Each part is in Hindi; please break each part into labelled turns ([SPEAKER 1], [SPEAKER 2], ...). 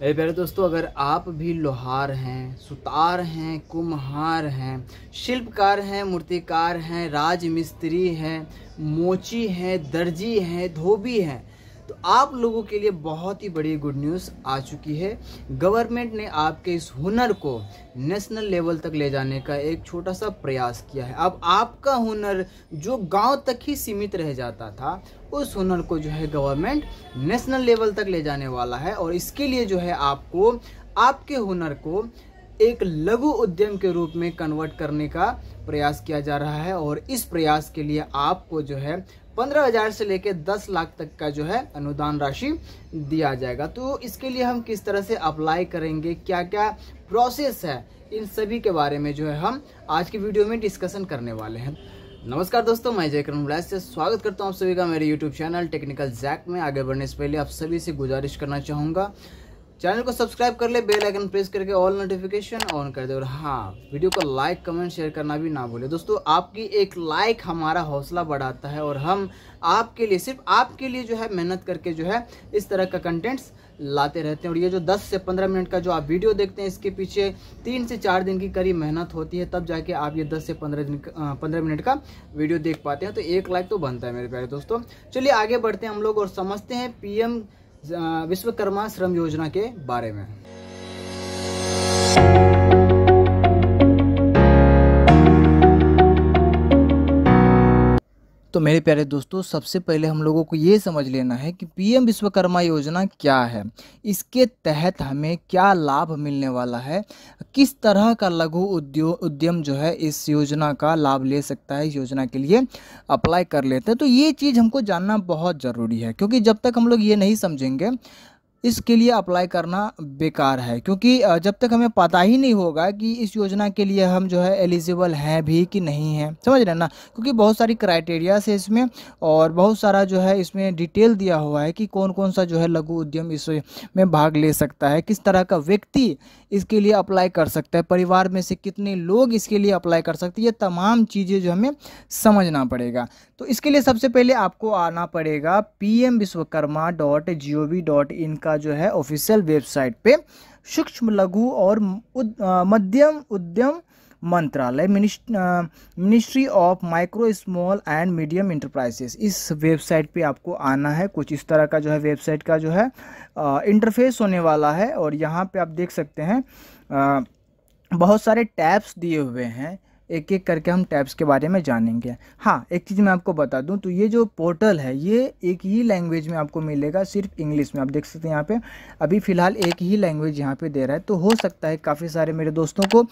[SPEAKER 1] मेरे प्यारे दोस्तों अगर आप भी लोहार हैं सुतार हैं कुम्हार हैं शिल्पकार हैं मूर्तिकार हैं राजमिस्त्री हैं मोची हैं दर्जी हैं धोबी हैं तो आप लोगों के लिए बहुत ही बड़ी गुड न्यूज़ आ चुकी है गवर्नमेंट ने आपके इस हुनर को नेशनल लेवल तक ले जाने का एक छोटा सा प्रयास किया है अब आपका हुनर जो गांव तक ही सीमित रह जाता था उस हुनर को जो है गवर्नमेंट नेशनल लेवल तक ले जाने वाला है और इसके लिए जो है आपको आपके हुनर को एक लघु उद्यम के रूप में कन्वर्ट करने का प्रयास किया जा रहा है और इस प्रयास के लिए आपको जो है पंद्रह हजार से लेकर दस लाख तक का जो है अनुदान राशि दिया जाएगा तो इसके लिए हम किस तरह से अप्लाई करेंगे क्या क्या प्रोसेस है इन सभी के बारे में जो है हम आज की वीडियो में डिस्कशन करने वाले हैं नमस्कार दोस्तों मैं जय करण से स्वागत करता हूं आप सभी का मेरे यूट्यूब चैनल टेक्निकल जैक में आगे बढ़ने से पहले आप सभी से गुजारिश करना चाहूँगा चैनल को सब्सक्राइब कर ले बेल आइकन प्रेस करके ऑल नोटिफिकेशन ऑन कर दे और हाँ वीडियो को लाइक कमेंट शेयर करना भी ना भूले दोस्तों आपकी एक लाइक हमारा हौसला बढ़ाता है और हम आपके लिए सिर्फ आपके लिए जो है मेहनत करके जो है इस तरह का कंटेंट्स लाते रहते हैं और ये जो 10 से 15 मिनट का जो आप वीडियो देखते हैं इसके पीछे तीन से चार दिन की करीब मेहनत होती है तब जाके आप ये 10 से 15 दिन पंद्रह मिनट का वीडियो देख पाते हैं तो एक लाइक तो बनता है मेरे प्यारे दोस्तों चलिए आगे बढ़ते हैं हम लोग और समझते हैं पीएम विश्वकर्मा श्रम योजना के बारे में तो मेरे प्यारे दोस्तों सबसे पहले हम लोगों को ये समझ लेना है कि पीएम विश्वकर्मा योजना क्या है इसके तहत हमें क्या लाभ मिलने वाला है किस तरह का लघु उद्योग उद्यम जो है इस योजना का लाभ ले सकता है इस योजना के लिए अप्लाई कर लेते हैं तो ये चीज़ हमको जानना बहुत ज़रूरी है क्योंकि जब तक हम लोग ये नहीं समझेंगे इसके लिए अप्लाई करना बेकार है क्योंकि जब तक हमें पता ही नहीं होगा कि इस योजना के लिए हम जो है एलिजिबल हैं भी कि नहीं हैं समझ रहे ना क्योंकि बहुत सारी क्राइटेरिया है इसमें और बहुत सारा जो है इसमें डिटेल दिया हुआ है कि कौन कौन सा जो है लघु उद्यम इस में भाग ले सकता है किस तरह का व्यक्ति इसके लिए अप्लाई कर सकता है परिवार में से कितने लोग इसके लिए अप्लाई कर सकते ये तमाम चीज़ें जो हमें समझना पड़ेगा तो इसके लिए सबसे पहले आपको आना पड़ेगा P M Vishwakarma dot G O V dot in का का जो है ऑफिशियल वेबसाइट पे सूक्ष्म लघु और मध्यम उद्यम मंत्रालय ministry of micro small and medium enterprises इस वेबसाइट पे आपको आना है कुछ इस तरह का जो है वेबसाइट का जो है इंटरफेस होने वाला है और यहाँ पे आप देख सकते हैं आ, बहुत सारे टैब्स दिए हुए हैं एक एक करके हम टैब्स के बारे में जानेंगे हाँ एक चीज़ मैं आपको बता दूँ तो ये जो पोर्टल है ये एक ही लैंग्वेज में आपको मिलेगा सिर्फ इंग्लिश में आप देख सकते हैं यहाँ पे अभी फ़िलहाल एक ही लैंग्वेज यहाँ पे दे रहा है तो हो सकता है काफ़ी सारे मेरे दोस्तों को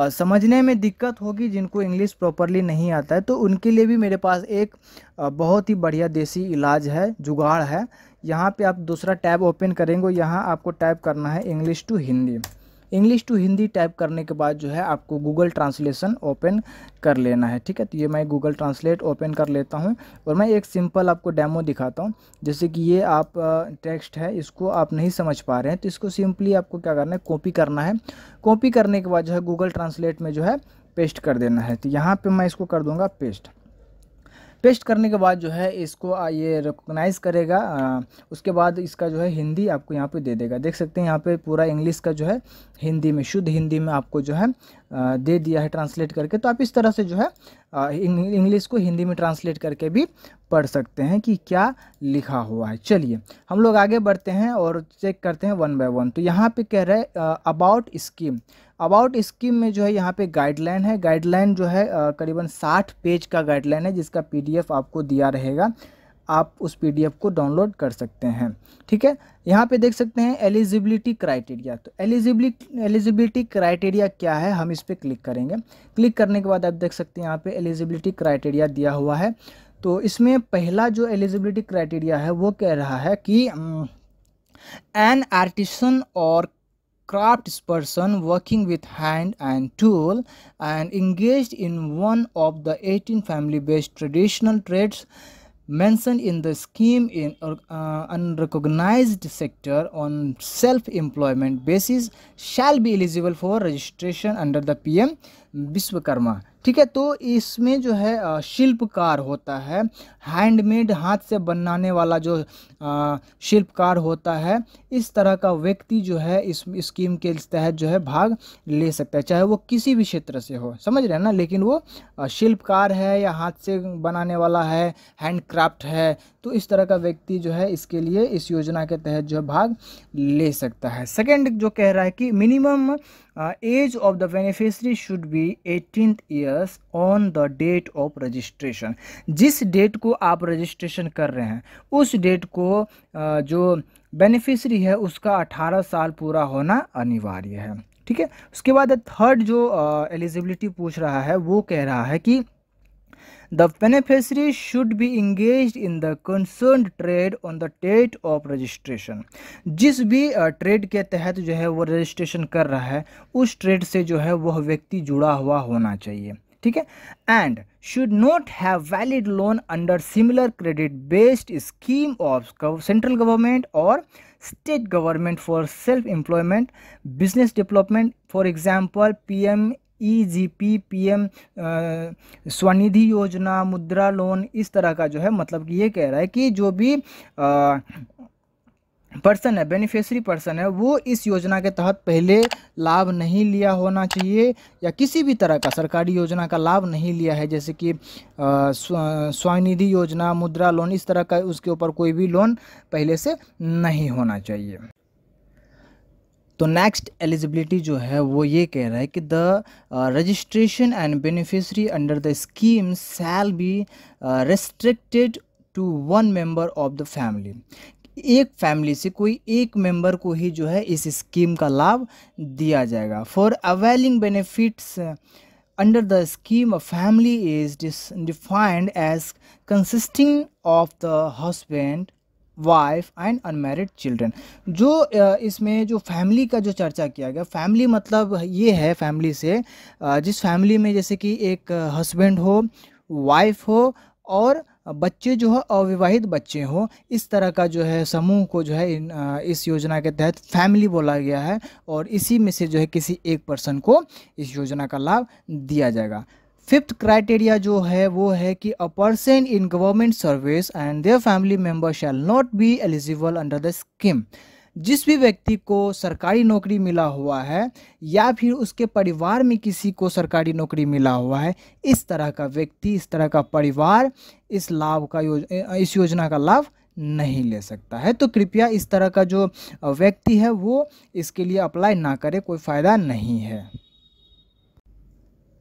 [SPEAKER 1] आ, समझने में दिक्कत होगी जिनको इंग्लिश प्रॉपरली नहीं आता है तो उनके लिए भी मेरे पास एक आ, बहुत ही बढ़िया देसी इलाज है जुगाड़ है यहाँ पर आप दूसरा टैब ओपन करेंगे यहाँ आपको टाइप करना है English to Hindi English to Hindi type करने के बाद जो है आपको गूगल ट्रांसलेशन ओपन कर लेना है ठीक है तो ये मैं गूगल ट्रांसलेट ओपन कर लेता हूँ और मैं एक सिंपल आपको डेमो दिखाता हूँ जैसे कि ये आप टेक्स्ट है इसको आप नहीं समझ पा रहे हैं तो इसको सिंपली आपको क्या करना है कॉपी करना है कॉपी करने के बाद जो है गूगल ट्रांसलेट में जो है पेस्ट कर देना है तो यहाँ पर मैं इसको कर दूँगा पेस्ट पेस्ट करने के बाद जो है इसको ये रिकोगनाइज़ करेगा उसके बाद इसका जो है हिंदी आपको यहाँ पे दे देगा देख सकते हैं यहाँ पे पूरा इंग्लिश का जो है हिंदी में शुद्ध हिंदी में आपको जो है दे दिया है ट्रांसलेट करके तो आप इस तरह से जो है इंग्लिश को हिंदी में ट्रांसलेट करके भी पढ़ सकते हैं कि क्या लिखा हुआ है चलिए हम लोग आगे बढ़ते हैं और चेक करते हैं वन बाय वन तो यहाँ पे कह रहे अबाउट स्कीम अबाउट स्कीम में जो है यहाँ पे गाइडलाइन है गाइडलाइन जो है करीबन साठ पेज का गाइडलाइन है जिसका पीडीएफ आपको दिया रहेगा आप उस पीडीएफ को डाउनलोड कर सकते हैं ठीक है यहाँ पे देख सकते हैं एलिजिबिलिटी क्राइटेरिया तो एलिजिबिलिटी एलिजिबिलिटी क्राइटेरिया क्या है हम इस पर क्लिक करेंगे क्लिक करने के बाद आप देख सकते हैं यहाँ पे एलिजिबिलिटी क्राइटेरिया दिया हुआ है तो इसमें पहला जो एलिजिबिलिटी क्राइटेरिया है वो कह रहा है कि एन आर्टिसन और craftsperson working with hand and tool and engaged in one of the 18 family-based traditional trades mentioned in the scheme in uh, uh unrecognized sector on self-employment basis shall be eligible for registration under the PM Biswakarma. ठीक है तो इसमें जो है शिल्पकार होता है हैंडमेड हाथ से बनाने वाला जो शिल्पकार होता है इस तरह का व्यक्ति जो है इस स्कीम के तहत जो है भाग ले सकता है चाहे वो किसी भी क्षेत्र से हो समझ रहे हैं ना लेकिन वो शिल्पकार है या हाथ से बनाने वाला है हैंडक्राफ्ट है तो इस तरह का व्यक्ति जो है इसके लिए इस योजना के तहत जो है भाग ले सकता है सेकेंड जो कह रहा है कि minimum age of the beneficiary should be eighteen years on the date of registration जिस डेट को आप रजिस्ट्रेशन कर रहे हैं उस डेट को uh, जो बेनिफिशरी है उसका 18 साल पूरा होना अनिवार्य है ठीक है उसके बाद थर्ड जो एलिजिबिलिटी uh, पूछ रहा है वो कह रहा है कि the beneficiary should be engage in the concern trade on the date of registration जिस भी ट्रेड के तहत जो है वो रजिस्ट्रेशन कर रहा है उस ट्रेड से जो है वह व्यक्ति जुड़ा हुआ होना चाहिए ठीक है and should not have valid loan under similar credit based scheme of central government और state government for self employment business development for example P M E G P P M Svanidhi Yojana Mudra loan इस तरह का जो है मतलब कि ये कह रहा है कि जो भी पर्सन है बेनिफिशरी पर्सन है वो इस योजना के तहत पहले लाभ नहीं लिया होना चाहिए या किसी भी तरह का सरकारी योजना का लाभ नहीं लिया है जैसे कि स्वनिधि योजना मुद्रा लोन इस तरह का उसके ऊपर कोई भी लोन पहले से नहीं होना चाहिए तो नेक्स्ट एलिजिबिलिटी जो है वो ये कह रहा है कि the registration and beneficiary under the scheme shall be restricted to one member of the family एक फैमिली से कोई एक मेंबर को ही जो है इस स्कीम का लाभ दिया जाएगा for availing benefits under the scheme a family is defined as consisting of the husband wife and unmarried children जो इसमें जो फैमिली का जो चर्चा किया गया फैमिली मतलब ये है फैमिली से जिस फैमिली में जैसे कि एक हस्बैंड हो वाइफ हो और बच्चे जो है अविवाहित बच्चे हो इस तरह का जो है समूह को जो है इन, इस योजना के तहत फैमिली बोला गया है और इसी में से जो है किसी एक पर्सन को इस योजना का लाभ दिया जाएगा फिफ्थ क्राइटेरिया जो है वो है कि a person in government service and their family member shall not be eligible under the scheme जिस भी व्यक्ति को सरकारी नौकरी मिला हुआ है या फिर उसके परिवार में किसी को सरकारी नौकरी मिला हुआ है इस तरह का व्यक्ति इस तरह का परिवार इस लाभ का योज, इस योजना का लाभ नहीं ले सकता है तो कृपया इस तरह का जो व्यक्ति है वो इसके लिए अप्लाई ना करे कोई फ़ायदा नहीं है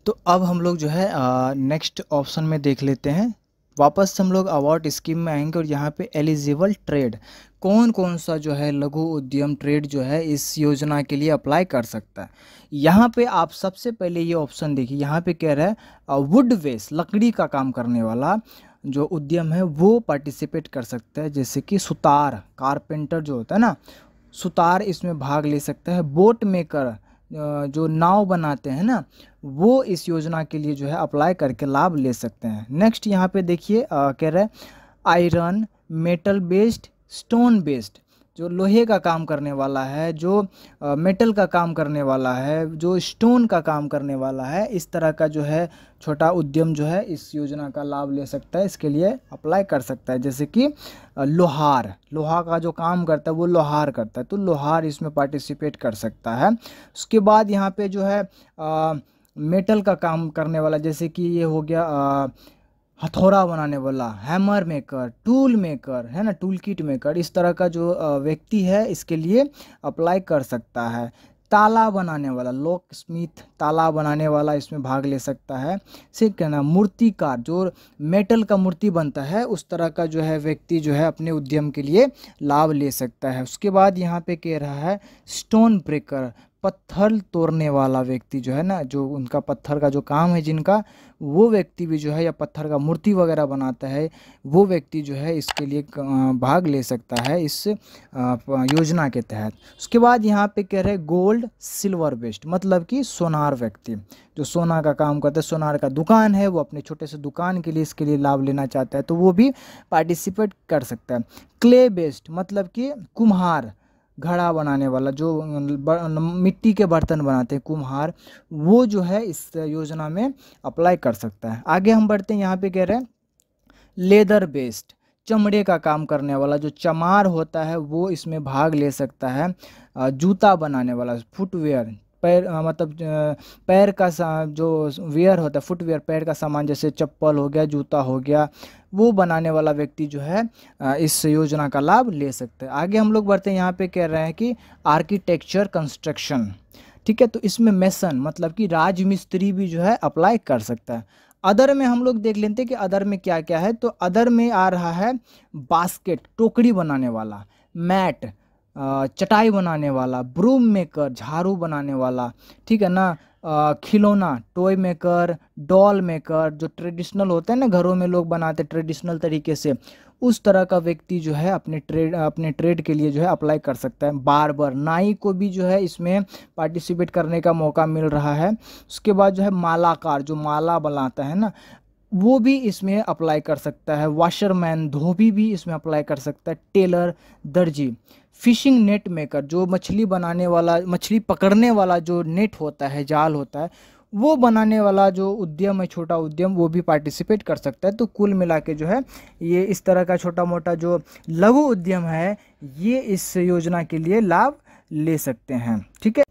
[SPEAKER 1] तो अब हम लोग जो है नेक्स्ट ऑप्शन में देख लेते हैं वापस हम लोग अवार्ड स्कीम में आएंगे और यहाँ पे एलिजिबल ट्रेड कौन कौन सा जो है लघु उद्यम ट्रेड जो है इस योजना के लिए अप्लाई कर सकता है यहाँ पे आप सबसे पहले ये ऑप्शन देखिए यहाँ पे कह रहा है वुड वेस्ट लकड़ी का काम करने वाला जो उद्यम है वो पार्टिसिपेट कर सकता है जैसे कि सुतार कारपेंटर जो होता है ना सुतार इसमें भाग ले सकता है बोट मेकर जो नाव बनाते हैं ना वो इस योजना के लिए जो है अप्लाई करके लाभ ले सकते हैं नेक्स्ट यहाँ पे देखिए कह रहे हैं iron metal based stone based जो लोहे का काम करने वाला है जो मेटल का काम करने वाला है जो स्टोन का काम करने वाला है इस तरह का जो है छोटा उद्यम जो है इस योजना का लाभ ले सकता है इसके लिए अप्लाई कर सकता है जैसे कि लोहार लोहा का जो काम करता है वो लोहार करता है तो लोहार इसमें पार्टिसिपेट कर सकता है उसके बाद यहाँ पे जो है आ, मेटल का काम करने वाला जैसे कि ये हो गया आ, हथौड़ा बनाने वाला हैमर मेकर टूल मेकर है ना टूल किट मेकर इस तरह का जो व्यक्ति है इसके लिए अप्लाई कर सकता है ताला बनाने वाला लॉक स्मिथ ताला बनाने वाला इसमें भाग ले सकता है सिर्फ कहना मूर्तिकार जो मेटल का मूर्ति बनता है उस तरह का जो है व्यक्ति जो है अपने उद्यम के लिए लाभ ले सकता है उसके बाद यहाँ पे कह रहा है स्टोन ब्रेकर पत्थर तोड़ने वाला व्यक्ति जो है ना जो उनका पत्थर का जो काम है जिनका वो व्यक्ति भी जो है या पत्थर का मूर्ति वगैरह बनाता है वो व्यक्ति जो है इसके लिए भाग ले सकता है इस योजना के तहत उसके बाद यहाँ पे कह रहे गोल्ड सिल्वर बेस्ट मतलब कि सोनार व्यक्ति जो सोना का काम करता है सोनार का दुकान है वो अपने छोटे से दुकान के लिए इसके लिए लाभ लेना चाहता है तो वो भी पार्टिसिपेट कर सकता है क्ले बेस्ड मतलब कि कुम्हार घड़ा बनाने वाला जो मिट्टी के बर्तन बनाते हैं कुम्हार वो जो है इस योजना में अप्लाई कर सकता है आगे हम बढ़ते हैं यहाँ पे कह रहे हैं लेदर बेस्ड चमड़े का काम करने वाला जो चमार होता है वो इसमें भाग ले सकता है जूता बनाने वाला फुटवेयर पैर मतलब पैर का जो वेयर होता है फुटवेयर पैर का सामान जैसे चप्पल हो गया जूता हो गया वो बनाने वाला व्यक्ति जो है इस योजना का लाभ ले सकते हैं आगे हम लोग बढ़ते हैं यहाँ पे कह रहे हैं कि आर्किटेक्चर कंस्ट्रक्शन ठीक है तो इसमें मेसन मतलब कि राजमिस्त्री भी जो है अप्लाई कर सकता है अदर में हम लोग देख लेते हैं कि अदर में क्या क्या है तो अदर में आ रहा है बास्केट टोकरी बनाने वाला मैट चटाई बनाने वाला ब्रूम मेकर झाड़ू बनाने वाला ठीक है ना खिलौना टॉय मेकर डॉल मेकर जो ट्रेडिशनल होता है ना घरों में लोग बनाते ट्रेडिशनल तरीके से उस तरह का व्यक्ति जो है अपने ट्रेड अपने ट्रेड के लिए जो है अप्लाई कर सकता है बार बार नाई को भी जो है इसमें पार्टिसिपेट करने का मौका मिल रहा है उसके बाद जो है मालाकार जो माला बनाता है ना वो भी इसमें अप्लाई कर सकता है वाशरमैन धोबी भी इसमें अप्लाई कर सकता है टेलर दर्जी फिशिंग नेट मेकर जो मछली बनाने वाला मछली पकड़ने वाला जो नेट होता है जाल होता है वो बनाने वाला जो उद्यम है छोटा उद्यम वो भी पार्टिसिपेट कर सकता है तो कुल मिला के जो है ये इस तरह का छोटा मोटा जो लघु उद्यम है ये इस योजना के लिए लाभ ले सकते हैं ठीक है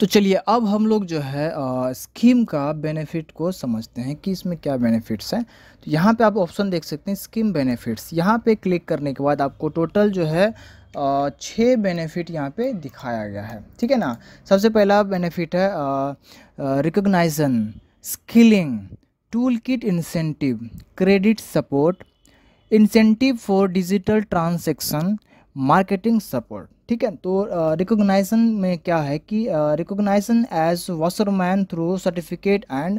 [SPEAKER 1] तो चलिए अब हम लोग जो है आ, स्कीम का बेनिफिट को समझते हैं कि इसमें क्या बेनिफिट्स हैं तो यहाँ पे आप ऑप्शन देख सकते हैं स्कीम बेनिफिट्स यहाँ पे क्लिक करने के बाद आपको टोटल जो है छः बेनिफिट यहाँ पे दिखाया गया है ठीक है ना सबसे पहला बेनिफिट है recognition skilling tool kit incentive credit support incentive for digital transaction marketing support ठीक है तो रिकोगनाइजन में क्या है कि recognition as washerman through certificate and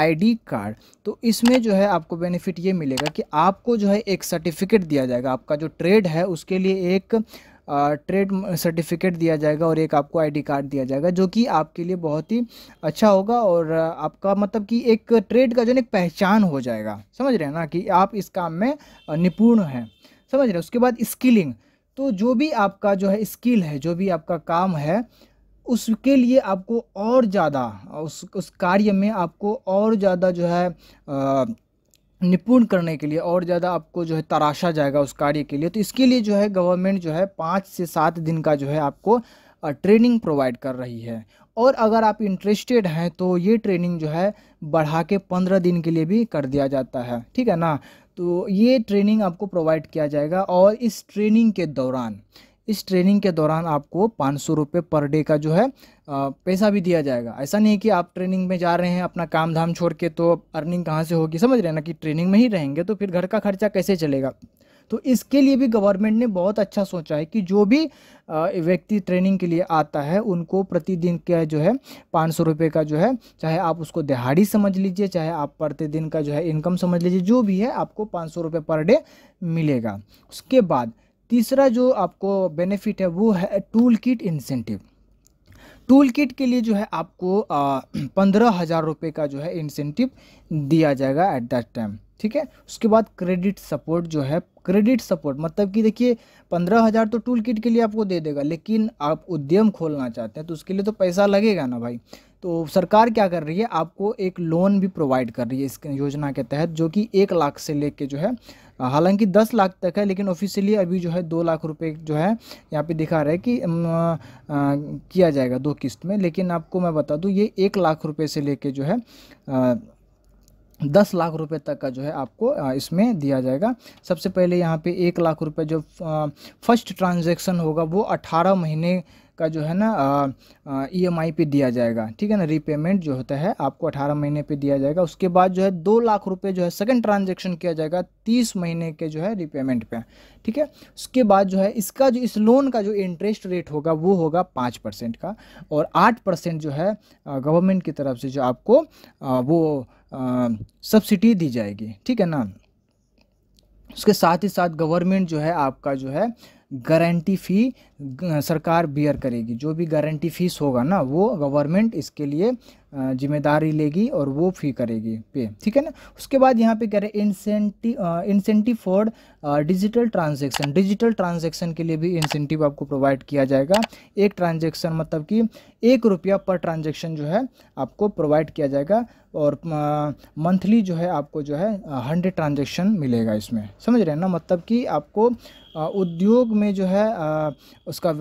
[SPEAKER 1] ID card तो इसमें जो है आपको बेनिफिट ये मिलेगा कि आपको जो है एक सर्टिफिकेट दिया जाएगा आपका जो ट्रेड है उसके लिए एक ट्रेड सर्टिफिकेट दिया जाएगा और एक आपको आईडी कार्ड दिया जाएगा जो कि आपके लिए बहुत ही अच्छा होगा और आपका मतलब कि एक ट्रेड का जो एक पहचान हो जाएगा समझ रहे हैं ना कि आप इस काम में निपुण हैं समझ रहे हैं उसके बाद स्किलिंग तो जो भी आपका जो है स्किल है जो भी आपका काम है उसके लिए आपको और ज़्यादा उस उस कार्य में आपको और ज़्यादा जो है आ, निपुण करने के लिए और ज़्यादा आपको जो है तराशा जाएगा उस कार्य के लिए तो इसके लिए जो है गवर्नमेंट जो है पाँच से सात दिन का जो है आपको ट्रेनिंग प्रोवाइड कर रही है और अगर आप इंटरेस्टेड हैं तो ये ट्रेनिंग जो है बढ़ा के पंद्रह दिन के लिए भी कर दिया जाता है ठीक है ना तो ये ट्रेनिंग आपको प्रोवाइड किया जाएगा और इस ट्रेनिंग के दौरान इस ट्रेनिंग के दौरान आपको पाँच सौ रुपये पर डे का जो है पैसा भी दिया जाएगा ऐसा नहीं है कि आप ट्रेनिंग में जा रहे हैं अपना काम धाम छोड़ के तो अर्निंग कहाँ से होगी समझ रहे हैं ना कि ट्रेनिंग में ही रहेंगे तो फिर घर का खर्चा कैसे चलेगा तो इसके लिए भी गवर्नमेंट ने बहुत अच्छा सोचा है कि जो भी व्यक्ति ट्रेनिंग के लिए आता है उनको प्रतिदिन का जो है पाँच सौ रुपये का जो है चाहे आप उसको दिहाड़ी समझ लीजिए चाहे आप प्रतिदिन का जो है इनकम समझ लीजिए जो भी है आपको पाँच सौ रुपये पर डे मिलेगा उसके बाद तीसरा जो आपको बेनिफिट है वो है tool kit incentive tool kit के लिए जो है आपको पंद्रह हज़ार रुपये का जो है इंसेंटिव दिया जाएगा एट दैट टाइम ठीक है उसके बाद क्रेडिट सपोर्ट जो है क्रेडिट सपोर्ट मतलब कि देखिए पंद्रह हज़ार तो टूल किट के लिए आपको दे देगा लेकिन आप उद्यम खोलना चाहते हैं तो उसके लिए तो पैसा लगेगा ना भाई तो सरकार क्या कर रही है आपको एक लोन भी प्रोवाइड कर रही है इस योजना के तहत जो कि एक लाख से ले जो है हालांकि दस लाख तक है लेकिन ऑफिशियली अभी जो है दो लाख रुपए जो है यहाँ पे दिखा रहा है कि आ, आ, किया जाएगा दो किस्त में लेकिन आपको मैं बता दूँ ये एक लाख रुपए से लेके जो है आ, दस लाख रुपए तक का जो है आपको इसमें दिया जाएगा सबसे पहले यहाँ पे एक लाख रुपए जो फर्स्ट ट्रांजैक्शन होगा वो अठारह महीने का जो है ना ई एम आई पे दिया जाएगा ठीक है ना रीपेमेंट जो होता है आपको अठारह महीने पे दिया जाएगा उसके बाद जो है दो लाख रुपए जो है सेकंड ट्रांजैक्शन किया जाएगा तीस महीने के जो है रीपेमेंट पे ठीक है उसके बाद जो है इसका जो इस लोन का जो इंटरेस्ट रेट होगा वो होगा पाँच परसेंट का और आठ परसेंट जो है गवर्नमेंट की तरफ से जो आपको वो सब्सिडी दी जाएगी ठीक है ना उसके साथ ही साथ गवर्नमेंट जो है आपका जो है गारंटी फ़ी सरकार बियर करेगी जो भी गारंटी फीस होगा ना वो गवर्नमेंट इसके लिए जिम्मेदारी लेगी और वो फी करेगी पे ठीक है ना उसके बाद यहाँ पे कह रहे हैं incentive incentive for digital transaction digital transaction के लिए भी इंसेंटिव आपको प्रोवाइड किया जाएगा एक ट्रांजेक्शन मतलब कि एक रुपया पर ट्रांजेक्शन जो है आपको प्रोवाइड किया जाएगा और मंथली uh, जो है आपको जो है हंड्रेड uh, ट्रांजेक्शन मिलेगा इसमें समझ रहे हैं ना मतलब कि आपको uh, उद्योग में जो है उसका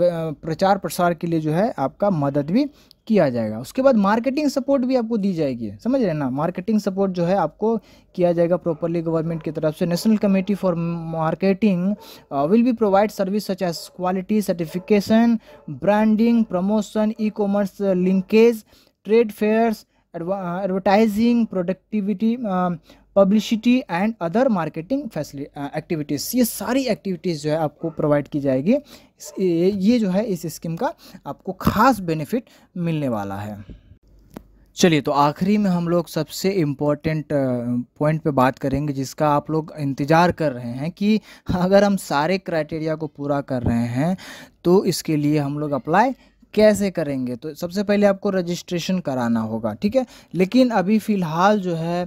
[SPEAKER 1] प्रचार प्रसार के लिए जो है आपका मदद भी किया जाएगा उसके बाद मार्केटिंग सपोर्ट भी आपको दी जाएगी समझ रहे ना मार्केटिंग सपोर्ट जो है आपको किया जाएगा प्रॉपरली गवर्नमेंट की तरफ से national committee for marketing will be provide service such as quality certification branding promotion e commerce linkage trade fairs advertising productivity publicity and other marketing facility activities ये सारी एक्टिविटीज़ जो है आपको प्रोवाइड की जाएगी ये जो है इस स्कीम का आपको खास बेनिफिट मिलने वाला है चलिए तो आखिरी में हम लोग सबसे इम्पोर्टेंट पॉइंट uh, पे बात करेंगे जिसका आप लोग इंतज़ार कर रहे हैं कि अगर हम सारे क्राइटेरिया को पूरा कर रहे हैं तो इसके लिए हम लोग अप्लाई कैसे करेंगे तो सबसे पहले आपको रजिस्ट्रेशन कराना होगा ठीक है लेकिन अभी फ़िलहाल जो है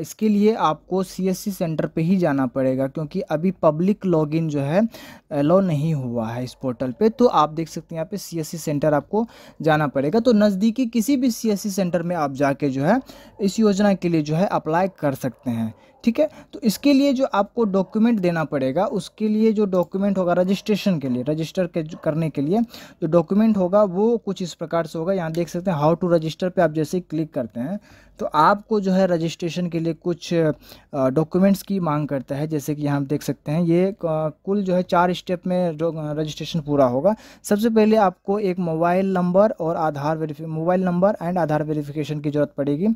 [SPEAKER 1] इसके लिए आपको सीएससी सेंटर पे ही जाना पड़ेगा क्योंकि अभी पब्लिक लॉगिन जो है अलो नहीं हुआ है इस पोर्टल पे तो आप देख सकते हैं यहाँ पे सीएससी सेंटर आपको जाना पड़ेगा तो नज़दीकी किसी भी सी सेंटर में आप जाके जो है इस योजना के लिए जो है अप्लाई कर सकते हैं ठीक है तो इसके लिए जो आपको डॉक्यूमेंट देना पड़ेगा उसके लिए जो डॉक्यूमेंट होगा रजिस्ट्रेशन के लिए रजिस्टर करने के लिए जो डॉक्यूमेंट होगा वो कुछ इस प्रकार से होगा यहाँ देख सकते हैं हाउ टू रजिस्टर पे आप जैसे क्लिक करते हैं तो आपको जो है रजिस्ट्रेशन के लिए कुछ डॉक्यूमेंट्स की मांग करता है जैसे कि यहाँ देख सकते हैं ये कुल जो है चार स्टेप में रजिस्ट्रेशन पूरा होगा सबसे पहले आपको एक मोबाइल नंबर और आधार वेरीफिक mobile number and Aadhaar verification की ज़रूरत पड़ेगी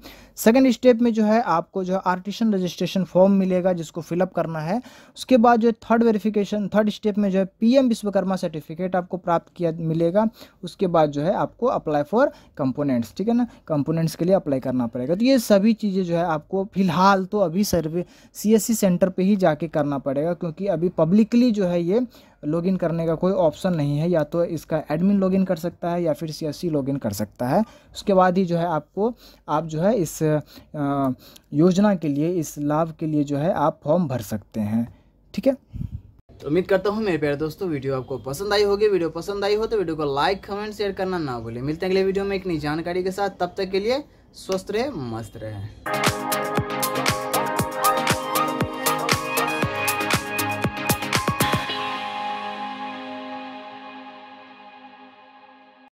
[SPEAKER 1] सेकेंड स्टेप में जो है आपको जो है आर्टिशन रजिस्ट्रेशन वेरिफिकेशन फॉर्म मिलेगा जिसको फिलअप करना है उसके बाद जो है थर्ड वेरिफिकेशन थर्ड स्टेप में जो है पीएम विश्वकर्मा सर्टिफिकेट आपको प्राप्त किया मिलेगा उसके बाद जो है आपको अप्लाई फॉर कंपोनेंट्स ठीक है ना कंपोनेंट्स के लिए अप्लाई करना पड़ेगा तो ये सभी चीज़ें जो है आपको फिलहाल तो अभी सर्वे सी सेंटर पर ही जाके करना पड़ेगा क्योंकि अभी पब्लिकली जो है ये लॉगिन करने का कोई ऑप्शन नहीं है या तो इसका एडमिन लॉगिन कर सकता है या फिर सी एस लॉगिन कर सकता है उसके बाद ही जो है आपको आप जो है इस योजना के लिए इस लाभ के लिए जो है आप फॉर्म भर सकते हैं ठीक है तो उम्मीद करता हूँ मेरे प्यारे दोस्तों वीडियो आपको पसंद आई होगी वीडियो पसंद आई हो तो वीडियो को लाइक कमेंट शेयर करना ना भूलें मिलते हैं अगले वीडियो में एक नई जानकारी के साथ तब तक के लिए स्वस्थ रहे मस्त रहे